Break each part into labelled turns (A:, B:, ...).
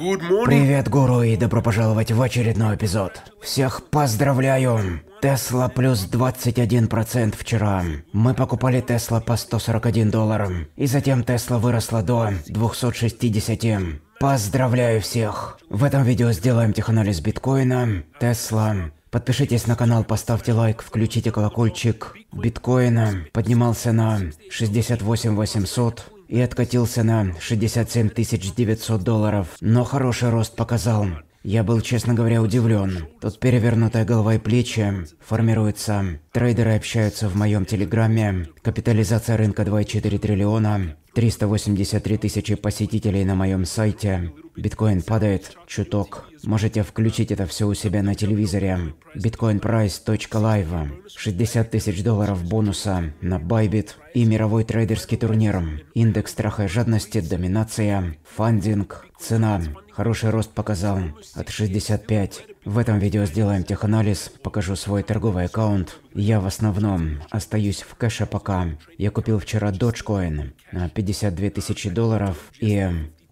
A: Привет, гуру, и добро пожаловать в очередной эпизод. Всех поздравляю! Тесла плюс 21% вчера. Мы покупали Тесла по 141 долларам, и затем Тесла выросла до 260. Поздравляю всех! В этом видео сделаем теханализ биткоина, Тесла, Подпишитесь на канал, поставьте лайк, включите колокольчик. Биткоина поднимался на 68 800 и откатился на 67 900 долларов, но хороший рост показал. Я был, честно говоря, удивлен. Тут перевернутая голова и плечи формируется. Трейдеры общаются в моем телеграмме. Капитализация рынка 2,4 триллиона. 383 тысячи посетителей на моем сайте. Биткоин падает чуток. Можете включить это все у себя на телевизоре. Bitcoinprice.live. 60 тысяч долларов бонуса на Bybit и мировой трейдерский турнир. Индекс страха и жадности, доминация, фандинг, цена. Хороший рост показал. От 65. В этом видео сделаем теханализ, покажу свой торговый аккаунт. Я в основном остаюсь в кэше пока. Я купил вчера Dogecoin на 52 тысячи долларов и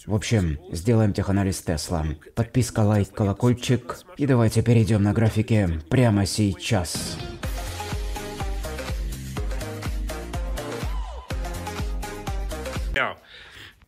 A: в общем, сделаем теханализ Тесла. Подписка, лайк, колокольчик. И давайте перейдем на графике прямо сейчас.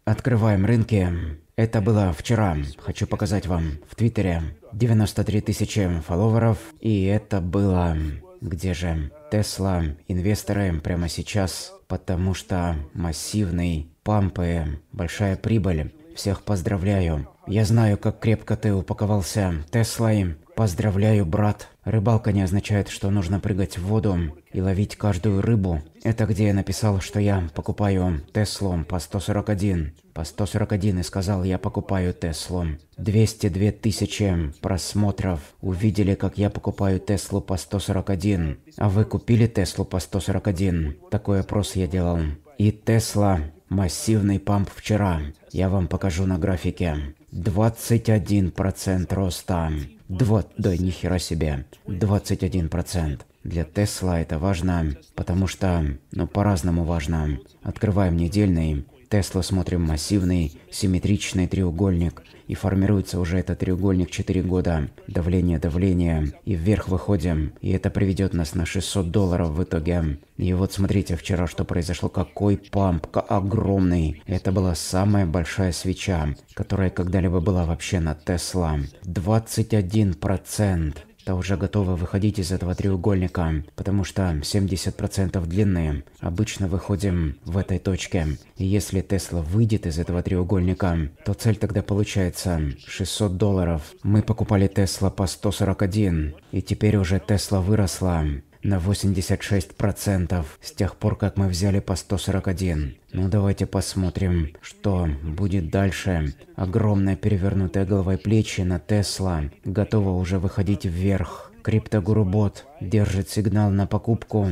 A: Открываем рынки. Это было вчера. Хочу показать вам в Твиттере. 93 тысячи фолловеров. И это было... Где же? Тесла. Инвесторы прямо сейчас. Потому что массивный пампы, большая прибыль. Всех поздравляю. Я знаю, как крепко ты упаковался, Теслай. Поздравляю, брат. Рыбалка не означает, что нужно прыгать в воду и ловить каждую рыбу. Это где я написал, что я покупаю Теслу по 141. По 141 и сказал, я покупаю Теслу. 202 тысячи просмотров увидели, как я покупаю Теслу по 141. А вы купили Теслу по 141? Такой опрос я делал. И Тесла Массивный памп вчера. Я вам покажу на графике. 21% роста. Два, да ни хера себе. 21%. Для Тесла это важно, потому что, ну, по-разному важно. Открываем недельный, Тесла смотрим массивный симметричный треугольник, и формируется уже этот треугольник 4 года. Давление, давление, и вверх выходим, и это приведет нас на 600 долларов в итоге. И вот смотрите вчера, что произошло, какой памп, огромный. Это была самая большая свеча, которая когда-либо была вообще на Тесла. 21%. процент то уже готовы выходить из этого треугольника, потому что 70% длины обычно выходим в этой точке. И если Тесла выйдет из этого треугольника, то цель тогда получается 600 долларов. Мы покупали Тесла по 141, и теперь уже Тесла выросла на 86% с тех пор, как мы взяли по 141. Ну давайте посмотрим, что будет дальше. Огромная перевернутая головой плечи на Тесла готова уже выходить вверх. Криптогурубот держит сигнал на покупку.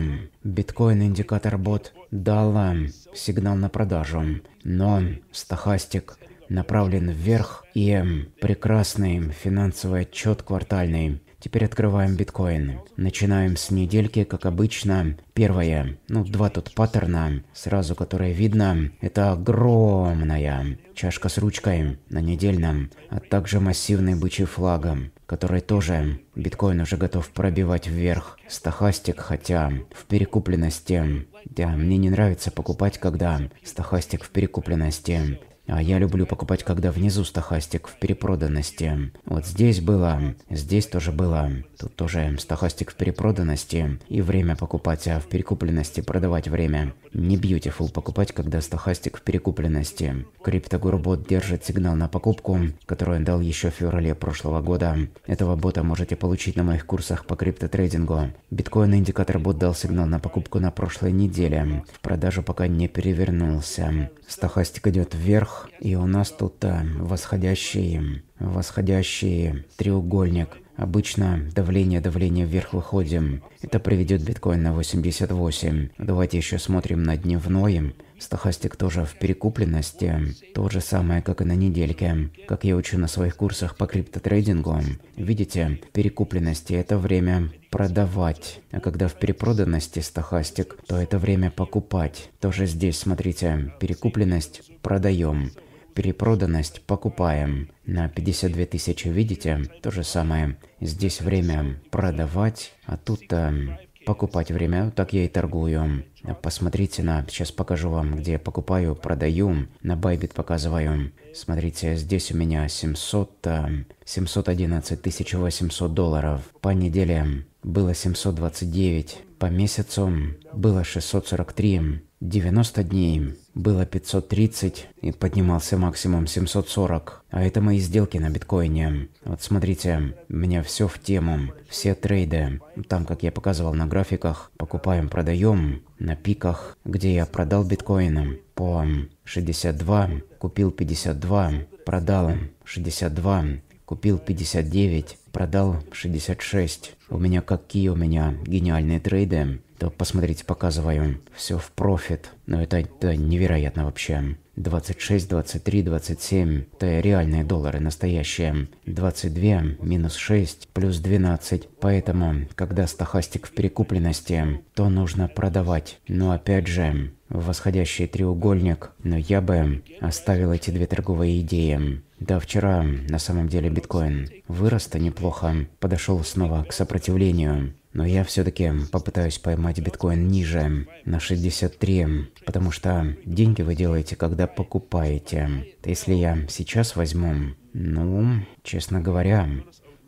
A: Биткоин индикатор бот дала сигнал на продажу. Но стахастик направлен вверх и прекрасный финансовый отчет квартальный Теперь открываем биткоин. Начинаем с недельки, как обычно. Первое, ну два тут паттерна, сразу которые видно, это огромная чашка с ручкой на недельном, а также массивный бычий флагом, который тоже биткоин уже готов пробивать вверх. Стохастик, хотя в перекупленности. Да, мне не нравится покупать, когда стохастик в перекупленности. А я люблю покупать, когда внизу стахастик в перепроданности. Вот здесь было, здесь тоже было. Тут тоже стахастик в перепроданности и время покупать, а в перекупленности продавать время. Не бьютифул покупать, когда стахастик в перекупленности. Криптогурбот держит сигнал на покупку, который он дал еще в феврале прошлого года. Этого бота можете получить на моих курсах по криптотрейдингу. Биткоин индикатор бот дал сигнал на покупку на прошлой неделе. В продажу пока не перевернулся. Стахастик идет вверх, и у нас тут а, восходящий, восходящий треугольник. Обычно давление, давление вверх выходим. Это приведет биткоин на 88. Давайте еще смотрим на дневной. Стохастик тоже в перекупленности. То же самое, как и на недельке. Как я учу на своих курсах по криптотрейдингу. Видите, перекупленности – это время продавать. А когда в перепроданности стохастик, то это время покупать. Тоже здесь, смотрите, перекупленность – продаем. Перепроданность – покупаем. На 52 тысячи, видите, то же самое. Здесь время продавать, а тут-то эм, покупать время, так я и торгую. Посмотрите на... Сейчас покажу вам, где я покупаю, продаю. На Байбит показываю. Смотрите, здесь у меня 700... 711 800 долларов. По неделе было 729. По месяцу было 643. 90 дней было 530 и поднимался максимум 740. А это мои сделки на биткоине. Вот смотрите, у меня все в тему, все трейды. Там, как я показывал на графиках, покупаем, продаем на пиках, где я продал биткоины по 62, купил 52, продал 62, купил 59, продал 66. У меня какие у меня гениальные трейды то посмотрите, показываю. Все в профит. Но это, это невероятно вообще. 26, 23, 27 – это реальные доллары, настоящие. 22 минус 6 плюс 12. Поэтому, когда стахастик в перекупленности, то нужно продавать. Но опять же, восходящий треугольник, но я бы оставил эти две торговые идеи. Да, вчера, на самом деле, биткоин вырос-то а неплохо, подошел снова к сопротивлению. Но я все-таки попытаюсь поймать биткоин ниже, на 63, потому что деньги вы делаете, когда покупаете. Если я сейчас возьму, ну, честно говоря,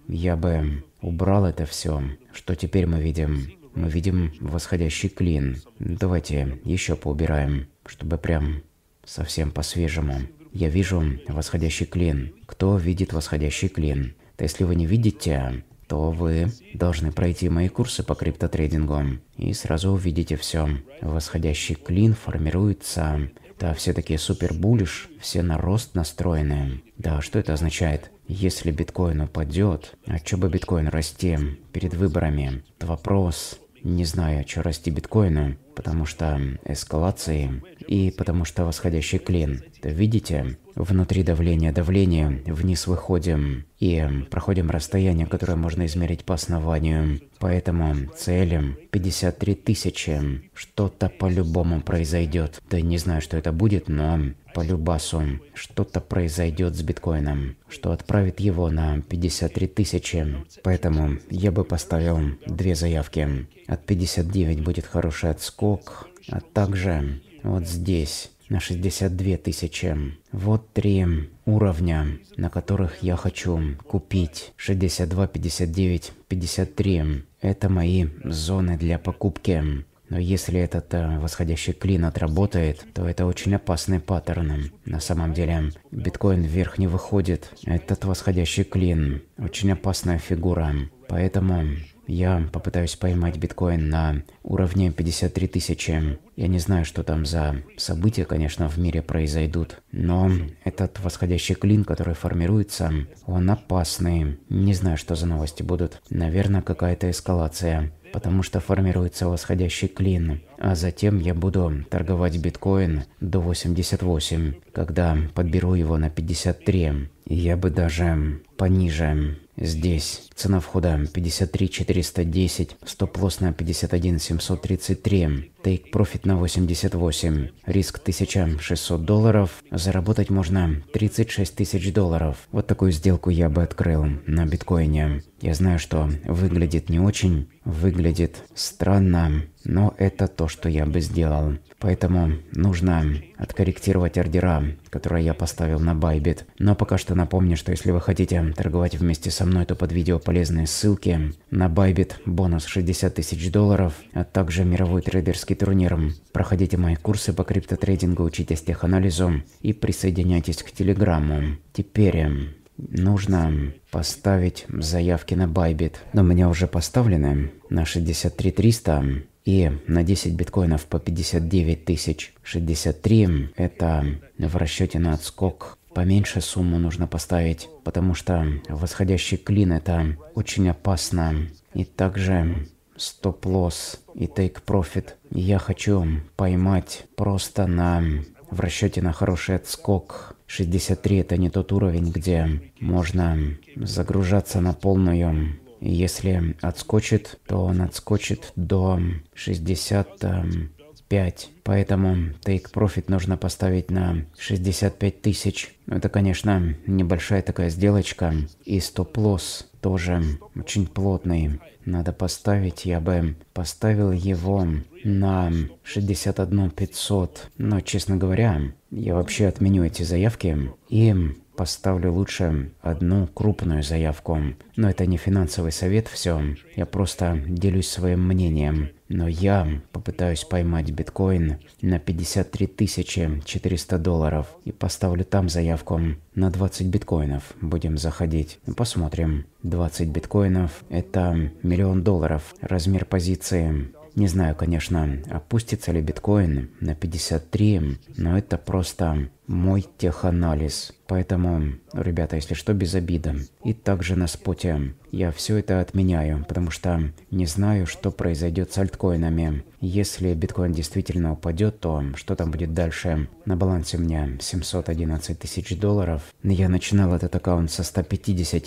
A: я бы убрал это все, что теперь мы видим мы видим восходящий клин. Давайте еще поубираем, чтобы прям совсем по-свежему. Я вижу восходящий клин. Кто видит восходящий клин? То если вы не видите, то вы должны пройти мои курсы по криптотрейдингу и сразу увидите все. Восходящий клин формируется. Да, все такие супер булиш, все на рост настроены. Да, что это означает? Если биткоин упадет, а что бы биткоин расти перед выборами? Это вопрос. Не знаю, а что расти биткоину потому что эскалации и потому что восходящий клин. Видите, внутри давления давление, вниз выходим и проходим расстояние, которое можно измерить по основанию. Поэтому цель 53 тысячи. Что-то по-любому произойдет. Да не знаю, что это будет, но по любасу что-то произойдет с биткоином, что отправит его на 53 тысячи. Поэтому я бы поставил две заявки. От 59 будет хороший отскок скок, а также вот здесь на 62 тысячи. Вот три уровня, на которых я хочу купить. 62, 59, 53. Это мои зоны для покупки. Но если этот э, восходящий клин отработает, то это очень опасный паттерн. На самом деле, биткоин вверх не выходит. Этот восходящий клин – очень опасная фигура. Поэтому я попытаюсь поймать биткоин на уровне 53 тысячи. Я не знаю, что там за события, конечно, в мире произойдут, но этот восходящий клин, который формируется, он опасный. Не знаю, что за новости будут. Наверное, какая-то эскалация, потому что формируется восходящий клин а затем я буду торговать биткоин до 88, когда подберу его на 53. Я бы даже пониже. Здесь цена входа 53 410, стоп-лосс на 51 733, тейк профит на 88, риск 1600 долларов, заработать можно 36 тысяч долларов. Вот такую сделку я бы открыл на биткоине. Я знаю, что выглядит не очень, выглядит странно, но это то, что я бы сделал. Поэтому нужно откорректировать ордера, которые я поставил на Bybit. Но пока что напомню, что если вы хотите торговать вместе со мной, то под видео полезные ссылки на Bybit, бонус 60 тысяч долларов, а также мировой трейдерский турнир. Проходите мои курсы по криптотрейдингу, учитесь теханализу и присоединяйтесь к Телеграмму. Теперь эм, нужно поставить заявки на Bybit. Но у меня уже поставлены на 63 300 и на 10 биткоинов по 59 тысяч 63. Это в расчете на отскок Поменьше сумму нужно поставить, потому что восходящий клин это очень опасно. И также стоп-лосс и тейк-профит я хочу поймать просто на в расчете на хороший отскок. 63 это не тот уровень, где можно загружаться на полную. Если отскочит, то он отскочит до 65. Поэтому Take Profit нужно поставить на 65 тысяч. Но ну, Это, конечно, небольшая такая сделочка. И стоп-лосс тоже очень плотный. Надо поставить, я бы поставил его на 61 500. Но, честно говоря, я вообще отменю эти заявки. И поставлю лучше одну крупную заявку. Но это не финансовый совет, все. Я просто делюсь своим мнением. Но я попытаюсь поймать биткоин на 53 400 долларов и поставлю там заявку на 20 биткоинов. Будем заходить. Посмотрим. 20 биткоинов – это миллион долларов. Размер позиции не знаю, конечно, опустится ли биткоин на 53, но это просто мой теханализ. Поэтому, ребята, если что, без обиды. И также на споте я все это отменяю, потому что не знаю, что произойдет с альткоинами. Если биткоин действительно упадет, то что там будет дальше? На балансе у меня 711 тысяч долларов. Я начинал этот аккаунт со 150,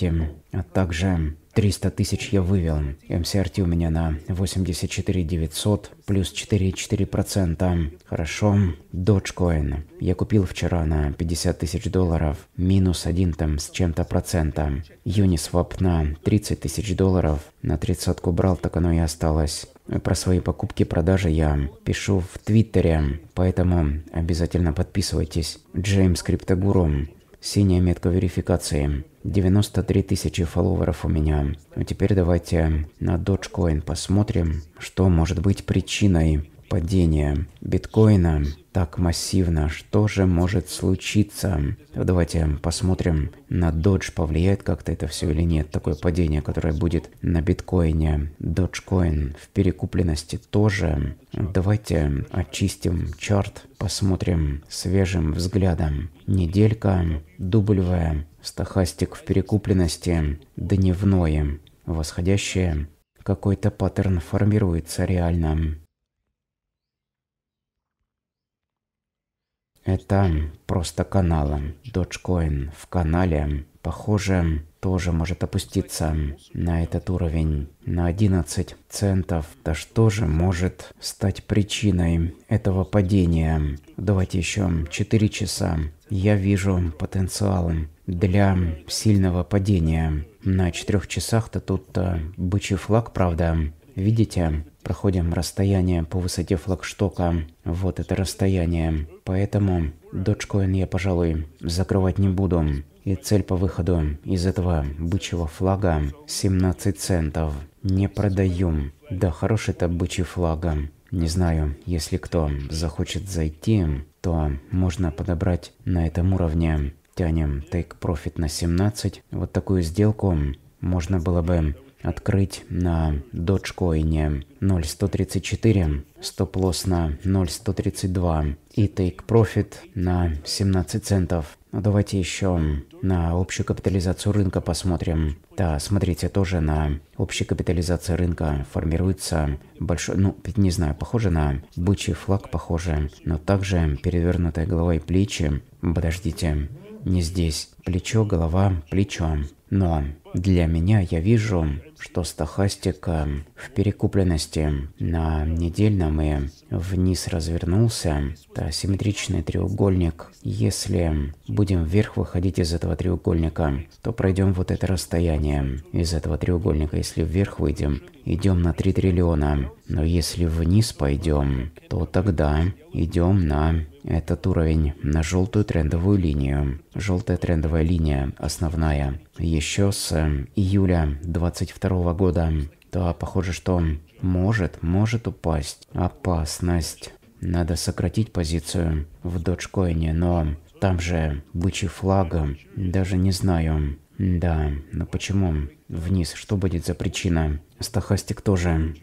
A: а также 300 тысяч я вывел. МСРТ у меня на 84 900 плюс 4,4%. Хорошо. Dogecoin. Я купил вчера на 50 тысяч долларов. Минус 1 там с чем-то процентом. Uniswap на 30 тысяч долларов. На тридцатку брал, так оно и осталось. Про свои покупки-продажи я пишу в Твиттере, поэтому обязательно подписывайтесь. Джеймс Криптогуру. Синяя метка верификации. 93 тысячи фолловеров у меня. Ну, теперь давайте на Dogecoin посмотрим, что может быть причиной падение биткоина так массивно, что же может случиться? Давайте посмотрим на Dodge, повлияет как-то это все или нет. Такое падение, которое будет на биткоине, Dogecoin в перекупленности тоже. Давайте очистим чарт, посмотрим свежим взглядом. Неделька, дублевая, стахастик в перекупленности, дневное, восходящее. Какой-то паттерн формируется реально. Это просто каналом. Dogecoin в канале, похоже, тоже может опуститься на этот уровень, на 11 центов. Да что же может стать причиной этого падения? Давайте еще 4 часа. Я вижу потенциал для сильного падения. На 4 часах-то тут э, бычий флаг, правда. Видите, проходим расстояние по высоте флагштока. Вот это расстояние. Поэтому Dogecoin я, пожалуй, закрывать не буду. И цель по выходу из этого бычьего флага 17 центов. Не продаем. Да, хороший это бычий флаг, Не знаю, если кто захочет зайти, то можно подобрать на этом уровне. Тянем Take Profit на 17. Вот такую сделку можно было бы открыть на Dogecoin 0.134, стоп-лосс на 0.132 и тейк профит на 17 центов. Но давайте еще на общую капитализацию рынка посмотрим. Да, смотрите, тоже на общую капитализацию рынка формируется большой, ну, не знаю, похоже на бычий флаг, похоже, но также перевернутая голова и плечи. Подождите, не здесь. Плечо, голова, плечо. Но для меня я вижу что стохастика э, в перекупленности на недельном и вниз развернулся, это симметричный треугольник. Если будем вверх выходить из этого треугольника, то пройдем вот это расстояние из этого треугольника. Если вверх выйдем, идем на 3 триллиона. Но если вниз пойдем, то тогда идем на этот уровень на желтую трендовую линию. Желтая трендовая линия основная. Еще с э, июля 22 года. То похоже, что может, может упасть. Опасность. Надо сократить позицию в доджкоине, но там же бычий флаг. Даже не знаю. Да, но почему? Вниз, что будет за причина? Стохастик тоже.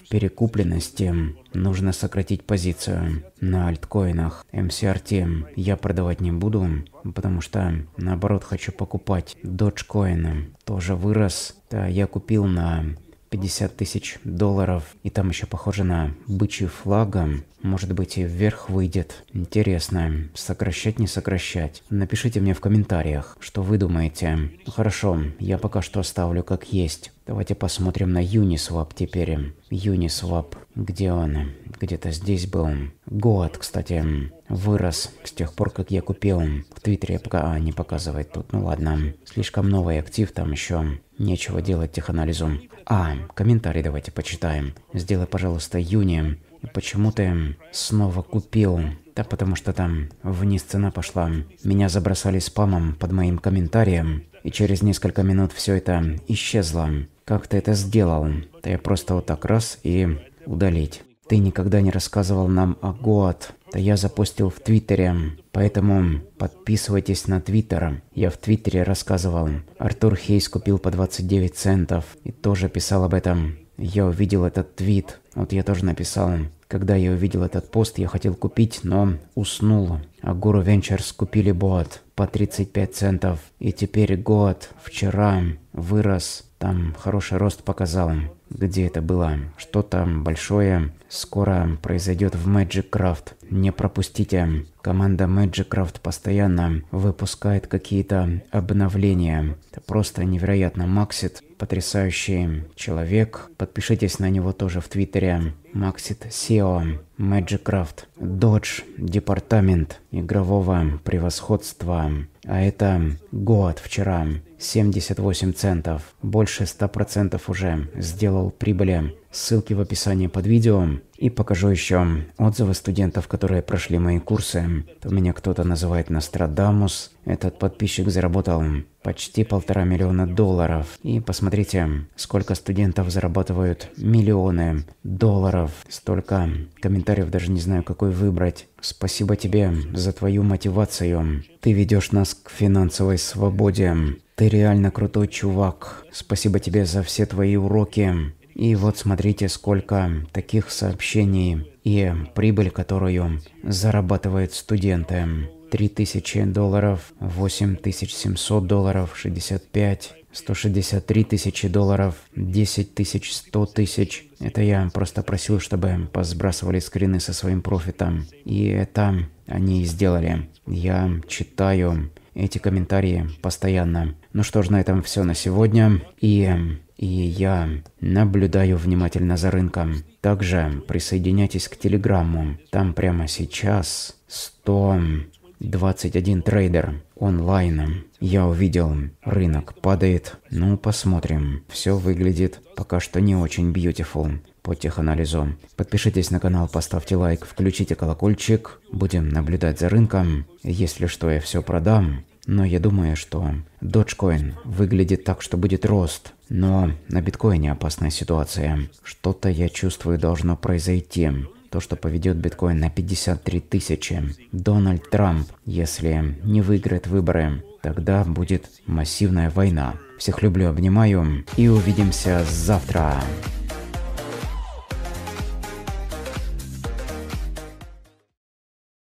A: тем Нужно сократить позицию. На альткоинах, MCRT я продавать не буду, потому что, наоборот, хочу покупать. Dogecoin тоже вырос. Да, я купил на 50 тысяч долларов, и там еще похоже на бычий флаг. Может быть и вверх выйдет. Интересно, сокращать не сокращать. Напишите мне в комментариях, что вы думаете. Хорошо, я пока что оставлю как есть. Давайте посмотрим на Uniswap теперь. Uniswap, где он? Где-то здесь был. Год, кстати, вырос с тех пор, как я купил. В Твиттере пока а, не показывает тут, ну ладно. Слишком новый актив, там еще нечего делать теханализу. А, комментарий давайте почитаем. Сделай, пожалуйста, Юни и Почему ты снова купил? Да потому что там вниз цена пошла. Меня забросали спамом под моим комментарием, и через несколько минут все это исчезло. Как ты это сделал? Да я просто вот так раз и удалить. Ты никогда не рассказывал нам о Гоат. Да я запустил в Твиттере. Поэтому подписывайтесь на Твиттер. Я в Твиттере рассказывал. Артур Хейс купил по 29 центов и тоже писал об этом я увидел этот твит. Вот я тоже написал. Когда я увидел этот пост, я хотел купить, но уснул. А Guru Ventures купили бот по 35 центов. И теперь год, вчера, вырос. Там хороший рост показал. Где это было? Что-то большое скоро произойдет в Magic Не пропустите. Команда Magic постоянно выпускает какие-то обновления. Это просто невероятно Максит. Потрясающий человек. Подпишитесь на него тоже в Твиттере. Максит Сео. Magic Dodge Департамент игрового превосходства. А это год вчера. 78 центов. Больше 100% уже сделал прибыли. Ссылки в описании под видео. И покажу еще отзывы студентов, которые прошли мои курсы. То меня кто-то называет Нострадамус. Этот подписчик заработал почти полтора миллиона долларов. И посмотрите, сколько студентов зарабатывают миллионы долларов. Столько комментариев, даже не знаю, какой выбрать. Спасибо тебе за твою мотивацию. Ты ведешь нас к финансовой свободе. Ты реально крутой чувак. Спасибо тебе за все твои уроки. И вот смотрите, сколько таких сообщений и прибыль, которую зарабатывают студенты. 3000 долларов, 8700 долларов, 65, 163 тысячи долларов, 10 тысяч, 100 тысяч. Это я просто просил, чтобы посбрасывали скрины со своим профитом. И это они и сделали. Я читаю эти комментарии постоянно. Ну что ж, на этом все на сегодня. И, и я наблюдаю внимательно за рынком. Также присоединяйтесь к Телеграмму. Там прямо сейчас 121 трейдер онлайн. Я увидел, рынок падает. Ну, посмотрим. Все выглядит пока что не очень beautiful по теханализу. Подпишитесь на канал, поставьте лайк, включите колокольчик. Будем наблюдать за рынком. Если что, я все продам. Но я думаю, что Dogecoin выглядит так, что будет рост. Но на биткоине опасная ситуация. Что-то я чувствую должно произойти. То, что поведет биткоин на 53 тысячи. Дональд Трамп, если не выиграет выборы, тогда будет массивная война. Всех люблю, обнимаю и увидимся завтра.